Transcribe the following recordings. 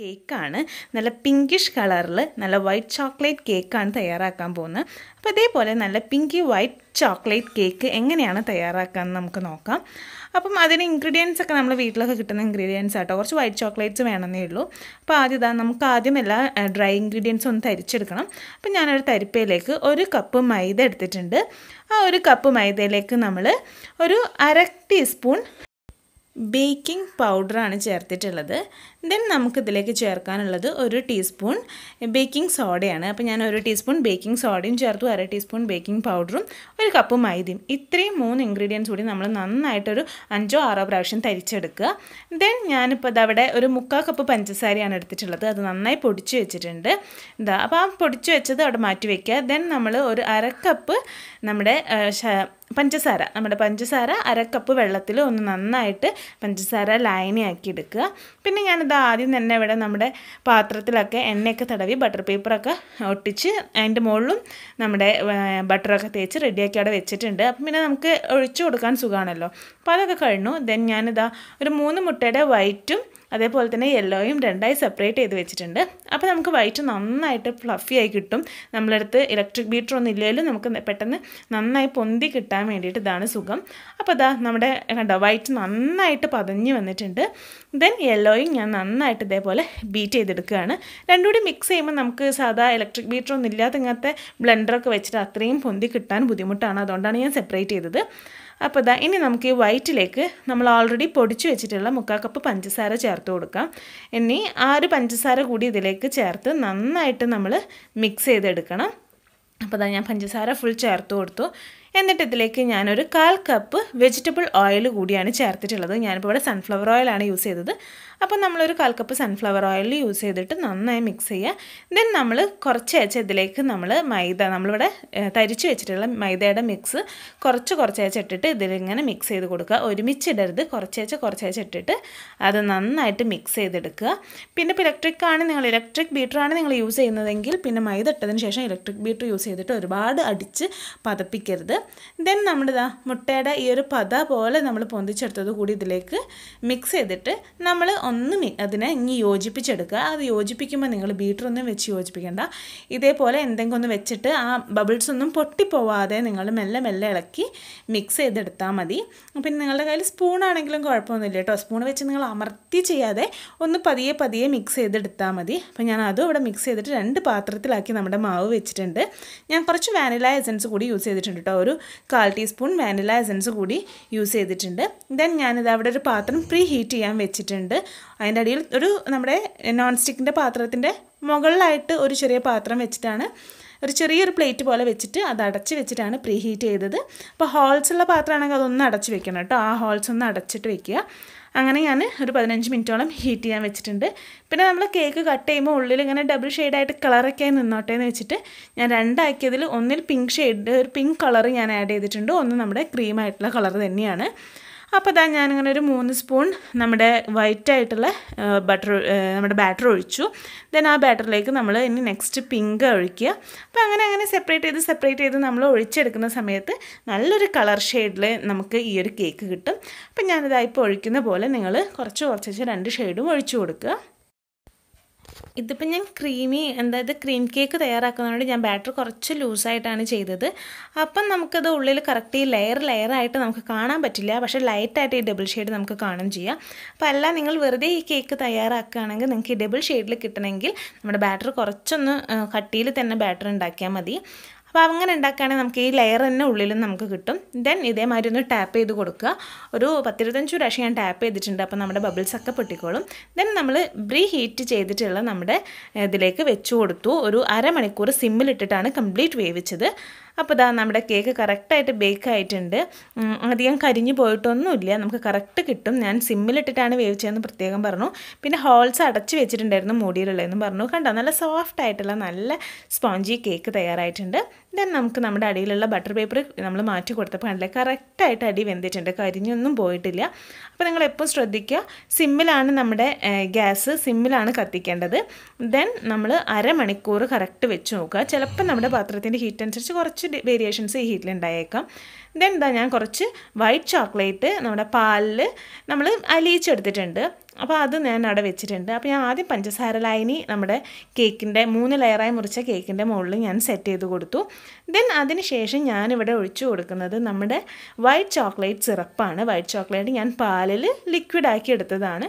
കേക്കാണ് നല്ല പിങ്കിഷ് കളറിൽ നല്ല വൈറ്റ് ചോക്ലേറ്റ് കേക്കാണ് തയ്യാറാക്കാൻ പോകുന്നത് അപ്പോൾ ഇതേപോലെ നല്ല പിങ്കി വൈറ്റ് ചോക്ലേറ്റ് കേക്ക് എങ്ങനെയാണ് തയ്യാറാക്കാമെന്ന് നമുക്ക് നോക്കാം അപ്പം അതിന് ഇൻഗ്രീഡിയൻസ് ഒക്കെ നമ്മൾ വീട്ടിലൊക്കെ കിട്ടുന്ന ഇൻഗ്രീഡിയൻസ് ആട്ടോ കുറച്ച് വൈറ്റ് ചോക്ലേറ്റ്സ് വേണമെന്നേ ഉള്ളൂ അപ്പോൾ ആദ്യം ഇതാ നമുക്ക് ആദ്യം എല്ലാ ഡ്രൈ ഇൻഗ്രീഡിയൻസ് ഒന്ന് തരിച്ചെടുക്കണം അപ്പം ഞാനൊരു തരിപ്പയിലേക്ക് ഒരു കപ്പ് മൈദ എടുത്തിട്ടുണ്ട് ആ ഒരു കപ്പ് മൈദയിലേക്ക് നമ്മൾ ഒരു അര ടീസ്പൂൺ ബേക്കിംഗ് പൗഡറാണ് ചേർത്തിട്ടുള്ളത് ദെൻ നമുക്കിതിലേക്ക് ചേർക്കാനുള്ളത് ഒരു ടീസ്പൂൺ ബേക്കിംഗ് സോഡയാണ് അപ്പോൾ ഞാൻ ഒരു ടീസ്പൂൺ ബേക്കിംഗ് സോഡയും ചേർത്തു അര ടീസ്പൂൺ ബേക്കിംഗ് പൗഡറും ഒരു കപ്പ് മൈദയും ഇത്രയും മൂന്ന് ഇൻഗ്രീഡിയൻസ് കൂടി നമ്മൾ നന്നായിട്ടൊരു അഞ്ചോ ആറോ പ്രാവശ്യം തരിച്ചെടുക്കുക ദെൻ ഞാനിപ്പോൾ ഇതവിടെ ഒരു മുക്കാൽ കപ്പ് പഞ്ചസാരയാണ് എടുത്തിട്ടുള്ളത് അത് നന്നായി പൊടിച്ച് വെച്ചിട്ടുണ്ട് ഇതാ അപ്പോൾ ആ പൊടിച്ച് വെച്ചത് അവിടെ മാറ്റി വയ്ക്കുക ദെൻ നമ്മൾ ഒരു അരക്കപ്പ് നമ്മുടെ പഞ്ചസാര നമ്മുടെ പഞ്ചസാര അരക്കപ്പ് വെള്ളത്തിൽ ഒന്ന് നന്നായിട്ട് പഞ്ചസാര ലൈനിയാക്കി എടുക്കുക പിന്നെ ഞാനിത് ഇത് ആദ്യം തന്നെ ഇവിടെ നമ്മുടെ പാത്രത്തിലൊക്കെ എണ്ണയൊക്കെ തടവി ബട്ടർ പേപ്പറൊക്കെ ഒട്ടിച്ച് അതിൻ്റെ മുകളിലും നമ്മുടെ ബട്ടറൊക്കെ തേച്ച് റെഡിയാക്കി അവിടെ വെച്ചിട്ടുണ്ട് അപ്പം പിന്നെ നമുക്ക് ഒഴിച്ചു കൊടുക്കാൻ സുഖമാണല്ലോ അപ്പോൾ അതൊക്കെ കഴിഞ്ഞു ദെൻ ഞാനിതാ ഒരു മൂന്ന് മുട്ടയുടെ വൈറ്റും അതേപോലെ തന്നെ യെല്ലോയും രണ്ടായി സെപ്പറേറ്റ് ചെയ്ത് വെച്ചിട്ടുണ്ട് അപ്പോൾ നമുക്ക് വൈറ്റ് നന്നായിട്ട് ഫ്ലഫി ആയി കിട്ടും നമ്മളടുത്ത് ഇലക്ട്രിക് ബീറ്റർ ഒന്നും ഇല്ലെങ്കിലും നമുക്ക് പെട്ടെന്ന് നന്നായി പൊന്തി കിട്ടാൻ വേണ്ടിയിട്ട് ഇതാണ് സുഖം അപ്പോൾ അതാ നമ്മുടെ കണ്ടോ വൈറ്റ് നന്നായിട്ട് പതഞ്ഞ് വന്നിട്ടുണ്ട് ദെൻ യെല്ലോയും ഞാൻ നന്നായിട്ട് ഇതേപോലെ ബീറ്റ് ചെയ്തെടുക്കുകയാണ് രണ്ടും കൂടി മിക്സ് ചെയ്യുമ്പോൾ നമുക്ക് സാധാ ഇലക്ട്രിക് ബീറ്റർ ഒന്നും ഇല്ലാത്ത ഇങ്ങനത്തെ ബ്ലെൻഡറൊക്കെ വെച്ചിട്ട് അത്രയും പൊന്തി കിട്ടാൻ ബുദ്ധിമുട്ടാണ് അതുകൊണ്ടാണ് ഞാൻ സെപ്പറേറ്റ് ചെയ്തത് അപ്പോൾ ഇതാ ഇനി നമുക്ക് ഈ വൈറ്റിലേക്ക് നമ്മൾ ഓൾറെഡി പൊടിച്ചു വെച്ചിട്ടുള്ള മുക്കാൽ കപ്പ് പഞ്ചസാര ചേർത്ത് കൊടുക്കാം ഇനി ആ ഒരു പഞ്ചസാര കൂടി ഇതിലേക്ക് ചേർത്ത് നന്നായിട്ട് നമ്മൾ മിക്സ് ചെയ്തെടുക്കണം അപ്പോൾ ഇതാ ഞാൻ പഞ്ചസാര ഫുൾ ചേർത്ത് കൊടുത്തു എന്നിട്ട് ഇതിലേക്ക് ഞാനൊരു കാൽ കപ്പ് വെജിറ്റബിൾ ഓയിൽ കൂടിയാണ് ചേർത്തിട്ടുള്ളത് ഞാനിപ്പോൾ ഇവിടെ സൺഫ്ലവർ ഓയിലാണ് യൂസ് ചെയ്തത് അപ്പോൾ നമ്മളൊരു കാൽ കപ്പ് സൺഫ്ലവർ ഓയിൽ യൂസ് ചെയ്തിട്ട് നന്നായി മിക്സ് ചെയ്യുക ദെൻ നമ്മൾ കുറച്ച് അയച്ച് ഇതിലേക്ക് നമ്മൾ മൈദ നമ്മളിവിടെ തരിച്ചു വെച്ചിട്ടുള്ള മൈദയുടെ മിക്സ് കുറച്ച് കുറച്ച് അയച്ച് ഇട്ടിട്ട് ഇതിലിങ്ങനെ മിക്സ് ചെയ്ത് കൊടുക്കുക ഒരുമിച്ചിടരുത് കുറച്ച് അയച്ച് കുറച്ച് അയച്ച് ഇട്ടിട്ട് അത് നന്നായിട്ട് മിക്സ് ചെയ്തെടുക്കുക പിന്നെ ഇപ്പോൾ ഇലക്ട്രിക് ആണ് നിങ്ങൾ ഇലക്ട്രിക് ബീറ്ററാണ് നിങ്ങൾ യൂസ് ചെയ്യുന്നതെങ്കിൽ പിന്നെ മൈദ ഇട്ടതിന് ശേഷം ഇലക്ട്രിക് ബീറ്റർ യൂസ് ചെയ്തിട്ട് ഒരുപാട് അടിച്ച് പതപ്പിക്കരുത് ദെൻ നമ്മളിതാ മുട്ടയുടെ ഈ ഒരു പത പോലെ നമ്മൾ പൊന്തിച്ചെടുത്തത് കൂടി ഇതിലേക്ക് മിക്സ് ചെയ്തിട്ട് നമ്മൾ ഒന്ന് അതിനെ ഇനി യോജിപ്പിച്ചെടുക്കുക അത് യോജിപ്പിക്കുമ്പോൾ നിങ്ങൾ ബീറ്ററൊന്നും വെച്ച് യോജിപ്പിക്കേണ്ട ഇതേപോലെ എന്തെങ്കിലും ഒന്ന് വെച്ചിട്ട് ആ ബബിൾസ് ഒന്നും പൊട്ടിപ്പോവാതെ നിങ്ങൾ മെല്ലെ മെല്ലെ ഇളക്കി മിക്സ് ചെയ്തെടുത്താൽ മതി പിന്നെ നിങ്ങളുടെ കയ്യിൽ സ്പൂൺ ആണെങ്കിലും കുഴപ്പമൊന്നുമില്ല കേട്ടോ സ്പൂൺ വെച്ച് നിങ്ങൾ അമർത്തി ചെയ്യാതെ ഒന്ന് പതിയെ പതിയെ മിക്സ് ചെയ്തെടുത്താൽ മതി അപ്പോൾ ഞാൻ അതും ഇവിടെ മിക്സ് ചെയ്തിട്ട് രണ്ട് പാത്രത്തിലാക്കി നമ്മുടെ മാവ് വെച്ചിട്ടുണ്ട് ഞാൻ കുറച്ച് വാനില എസൻസ് കൂടി യൂസ് ചെയ്തിട്ടുണ്ട് കേട്ടോ ഒരു ഒരു കാൽ ടീസ്പൂൺ വാനില എസൻസ് കൂടി യൂസ് ചെയ്തിട്ടുണ്ട് ദെൻ ഞാനിത് അവിടെ ഒരു പാത്രം പ്രീ ഹീറ്റ് ചെയ്യാൻ വെച്ചിട്ടുണ്ട് അതിൻ്റെ അടിയിൽ ഒരു നമ്മുടെ നോൺ സ്റ്റിക്കിൻ്റെ പാത്രത്തിൻ്റെ മുകളിലായിട്ട് ഒരു ചെറിയ പാത്രം വെച്ചിട്ടാണ് ഒരു ചെറിയൊരു പ്ലേറ്റ് പോലെ വെച്ചിട്ട് അത് അടച്ച് വെച്ചിട്ടാണ് പ്രീ ഹീറ്റ് ചെയ്തത് അപ്പോൾ ഹോൾസ് ഉള്ള പാത്രമാണെങ്കിൽ അതൊന്ന് അടച്ച് വെക്കണം കേട്ടോ ആ ഹോൾസ് ഒന്ന് അടച്ചിട്ട് വെക്കുക അങ്ങനെ ഞാൻ ഒരു പതിനഞ്ച് മിനിറ്റോളം ഹീറ്റ് ചെയ്യാൻ വെച്ചിട്ടുണ്ട് പിന്നെ നമ്മൾ കേക്ക് കട്ട് ചെയ്യുമ്പോൾ ഉള്ളിൽ ഇങ്ങനെ ഡബിൾ ഷെയ്ഡായിട്ട് കളറൊക്കെ നിന്നോട്ടെ എന്ന് വെച്ചിട്ട് ഞാൻ രണ്ടാക്കിയതിൽ ഒന്നിൽ പിങ്ക് ഷെയ്ഡ് ഒരു പിങ്ക് കളർ ഞാൻ ആഡ് ചെയ്തിട്ടുണ്ട് ഒന്ന് നമ്മുടെ ക്രീമായിട്ടുള്ള കളർ തന്നെയാണ് അപ്പോൾ ഇതാ ഞാനിങ്ങനെ ഒരു മൂന്ന് സ്പൂൺ നമ്മുടെ വൈറ്റ് ആയിട്ടുള്ള ബട്ടർ നമ്മുടെ ബാറ്റർ ഒഴിച്ചു ദെൻ ആ ബാറ്ററിലേക്ക് നമ്മൾ ഇനി നെക്സ്റ്റ് പിങ്ക് ഒഴിക്കുക അപ്പോൾ അങ്ങനെ അങ്ങനെ സെപ്പറേറ്റ് ചെയ്ത് സെപ്പറേറ്റ് ചെയ്ത് നമ്മൾ ഒഴിച്ചെടുക്കുന്ന സമയത്ത് നല്ലൊരു കളർ ഷെയ്ഡിൽ നമുക്ക് ഈ ഒരു കേക്ക് കിട്ടും അപ്പം ഞാനിതായിപ്പോൾ ഒഴിക്കുന്ന പോലെ നിങ്ങൾ കുറച്ച് കുറച്ച് രണ്ട് ഷെയ്ഡും ഒഴിച്ചു കൊടുക്കുക ഇതിപ്പോൾ ഞാൻ ക്രീമി അതായത് ക്രീം കേക്ക് തയ്യാറാക്കുന്നതുകൊണ്ട് ഞാൻ ബാറ്റർ കുറച്ച് ലൂസായിട്ടാണ് ചെയ്തത് അപ്പം നമുക്കത് ഉള്ളിൽ കറക്റ്റ് ഈ ലെയർ ലെയറായിട്ട് നമുക്ക് കാണാൻ പറ്റില്ല പക്ഷേ ലൈറ്റായിട്ട് ഈ ഡബിൾ ഷെയ്ഡ് നമുക്ക് കാണും ചെയ്യാം അപ്പം അല്ല നിങ്ങൾ വെറുതെ ഈ കേക്ക് തയ്യാറാക്കുകയാണെങ്കിൽ നിങ്ങൾക്ക് ഈ ഡബിൾ ഷെയ്ഡിൽ കിട്ടണമെങ്കിൽ നമ്മുടെ ബാറ്റർ കുറച്ചൊന്ന് കട്ടിയിൽ തന്നെ ബാറ്റർ ഉണ്ടാക്കിയാൽ മതി അപ്പോൾ അങ്ങനെ ഉണ്ടാക്കുകയാണെങ്കിൽ നമുക്ക് ഈ ലെയർ തന്നെ ഉള്ളിലും നമുക്ക് കിട്ടും ദെൻ ഇതേമാതിരി ഒന്ന് ടാപ്പ് ചെയ്ത് കൊടുക്കുക ഒരു പത്തിരുപത്തഞ്ച് പ്രാവശ്യം ഞാൻ ടാപ്പ് ചെയ്തിട്ടുണ്ട് അപ്പോൾ നമ്മുടെ ബബിൾസ് ഒക്കെ പൊട്ടിക്കോളും ദെൻ നമ്മൾ ബ്രീ ഹീറ്റ് ചെയ്തിട്ടുള്ള നമ്മുടെ ഇതിലേക്ക് വെച്ച് കൊടുത്തു ഒരു അരമണിക്കൂർ സിമ്മിലിട്ടിട്ടാണ് കംപ്ലീറ്റ് വേവിച്ചത് അപ്പോൾ ഇതാ നമ്മുടെ കേക്ക് കറക്റ്റായിട്ട് ബേക്ക് ആയിട്ടുണ്ട് അധികം കരിഞ്ഞു പോയിട്ടൊന്നുമില്ല നമുക്ക് കറക്റ്റ് കിട്ടും ഞാൻ സിമ്മിലിട്ടിട്ടാണ് വേവിച്ചതെന്ന് പ്രത്യേകം പറഞ്ഞു പിന്നെ ഹോൾസ് അടച്ച് വെച്ചിട്ടുണ്ടായിരുന്നു മൂടിയിലുള്ളതെന്ന് പറഞ്ഞു കണ്ടോ നല്ല സോഫ്റ്റ് ആയിട്ടുള്ള നല്ല സ്പോഞ്ചി കേക്ക് തയ്യാറായിട്ടുണ്ട് ദെൻ നമുക്ക് നമ്മുടെ അടിയിലുള്ള ബട്ടർ പേപ്പർ നമ്മൾ മാറ്റി കൊടുത്തപ്പോൾ കണ്ടില്ലേ കറക്റ്റായിട്ട് അടി വെന്തിട്ടുണ്ട് കരിഞ്ഞൊന്നും പോയിട്ടില്ല അപ്പോൾ നിങ്ങൾ എപ്പോഴും ശ്രദ്ധിക്കുക സിമ്മിലാണ് നമ്മുടെ ഗ്യാസ് സിമ്മിലാണ് കത്തിക്കേണ്ടത് ദെൻ നമ്മൾ അരമണിക്കൂർ കറക്റ്റ് വെച്ച് നോക്കുക ചിലപ്പോൾ നമ്മുടെ പാത്രത്തിൻ്റെ ഹീറ്റ് അനുസരിച്ച് കുറച്ച് വേരിയേഷൻസ് ഈ ഹീറ്റിലുണ്ടായേക്കാം ദെൻ ഇതാ ഞാൻ കുറച്ച് വൈറ്റ് ചോക്ലേറ്റ് നമ്മുടെ പാലിൽ നമ്മൾ അലിയിച്ചെടുത്തിട്ടുണ്ട് അപ്പോൾ അത് ഞാൻ അവിടെ വെച്ചിട്ടുണ്ട് അപ്പോൾ ഞാൻ ആദ്യം പഞ്ചസാര ലൈനി നമ്മുടെ കേക്കിൻ്റെ മൂന്ന് ലെയറായി മുറിച്ച കേക്കിൻ്റെ മുകളിൽ ഞാൻ സെറ്റ് ചെയ്ത് കൊടുത്തു ദെൻ അതിനുശേഷം ഞാനിവിടെ ഒഴിച്ചു കൊടുക്കുന്നത് നമ്മുടെ വൈറ്റ് ചോക്ലേറ്റ് സിറപ്പാണ് വൈറ്റ് ചോക്ലേറ്റ് ഞാൻ പാലിൽ ലിക്വിഡാക്കി എടുത്തതാണ്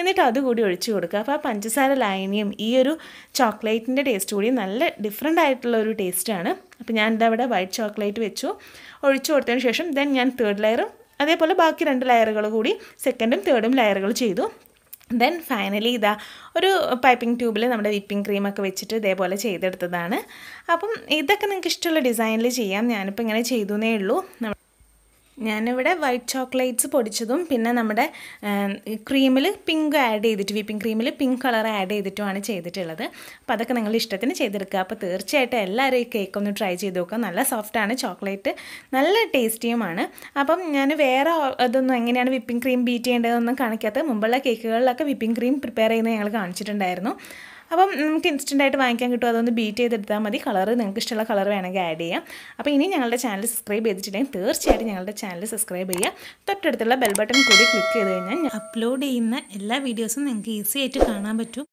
എന്നിട്ട് അതുകൂടി ഒഴിച്ചു കൊടുക്കുക അപ്പോൾ ആ പഞ്ചസാര ലൈനിയും ഈ ഒരു ചോക്ലേറ്റിൻ്റെ ടേസ്റ്റ് കൂടി നല്ല ഡിഫറെൻ്റ് ആയിട്ടുള്ള ഒരു ടേസ്റ്റാണ് അപ്പോൾ ഞാൻ വൈറ്റ് ചോക്ലേറ്റ് വെച്ചു ഒഴിച്ചു കൊടുത്തതിന് ശേഷം ദെൻ ഞാൻ തേർഡ് ലെയറും അതേപോലെ ബാക്കി രണ്ട് ലെയറുകൾ കൂടി സെക്കൻഡും തേർഡും ലെയറുകൾ ചെയ്തു ദെൻ ഫൈനലി ഇതാ ഒരു പൈപ്പിംഗ് ട്യൂബിൽ നമ്മുടെ വിപ്പിംഗ് ക്രീമൊക്കെ വെച്ചിട്ട് ഇതേപോലെ ചെയ്തെടുത്തതാണ് അപ്പം ഇതൊക്കെ നിങ്ങൾക്ക് ഇഷ്ടമുള്ള ഡിസൈനിൽ ചെയ്യാം ഞാനിപ്പോൾ ഇങ്ങനെ ചെയ്തുവേ ഉള്ളൂ ഞാനിവിടെ വൈറ്റ് ചോക്ലേറ്റ്സ് പൊടിച്ചതും പിന്നെ നമ്മുടെ ക്രീമിൽ പിങ്ക് ആഡ് ചെയ്തിട്ട് വിപ്പിംഗ് ക്രീമിൽ പിങ്ക് കളർ ആഡ് ചെയ്തിട്ടുമാണ് ചെയ്തിട്ടുള്ളത് അപ്പോൾ അതൊക്കെ നിങ്ങൾ ഇഷ്ടത്തിന് ചെയ്തെടുക്കുക അപ്പോൾ തീർച്ചയായിട്ടും എല്ലാവരും ഈ കേക്ക് ഒന്ന് ട്രൈ ചെയ്ത് നോക്കുക നല്ല സോഫ്റ്റാണ് ചോക്ലേറ്റ് നല്ല ടേസ്റ്റിയുമാണ് അപ്പം ഞാൻ വേറെ അതൊന്നും എങ്ങനെയാണ് വിപ്പിംഗ് ക്രീം ബീറ്റ് ചെയ്യേണ്ടതെന്നൊന്നും കാണിക്കാത്ത മുമ്പുള്ള കേക്കുകളിലൊക്കെ വിപ്പിംഗ് ക്രീം പ്രിപ്പയർ ചെയ്യുന്നത് ഞങ്ങൾ കാണിച്ചിട്ടുണ്ടായിരുന്നു അപ്പം നമുക്ക് ആയിട്ട് വാങ്ങിക്കാൻ കിട്ടും അതൊന്ന് ബീറ്റ് ചെയ്തെടുത്താൽ മതി കളർ നിങ്ങൾക്ക് ഇഷ്ടമുള്ള കളർ വേണമെങ്കിൽ ആഡ് ചെയ്യാം അപ്പോൾ ഇനി ഞങ്ങളുടെ ചാനൽ സബ്സ്ക്രൈബ് ചെയ്തിട്ടില്ലെങ്കിൽ തീർച്ചയായിട്ടും ഞങ്ങളുടെ ചാനൽ സബ്സ്ക്രൈബ് ചെയ്യുക തൊട്ടടുത്തുള്ള ബെൽ ബട്ടൺ കൂടി ക്ലിക്ക് ചെയ്ത് കഴിഞ്ഞാൽ അപ്ലോഡ് ചെയ്യുന്ന എല്ലാ വീഡിയോസും നിങ്ങൾക്ക് ഈസി ആയിട്ട് കാണാൻ പറ്റും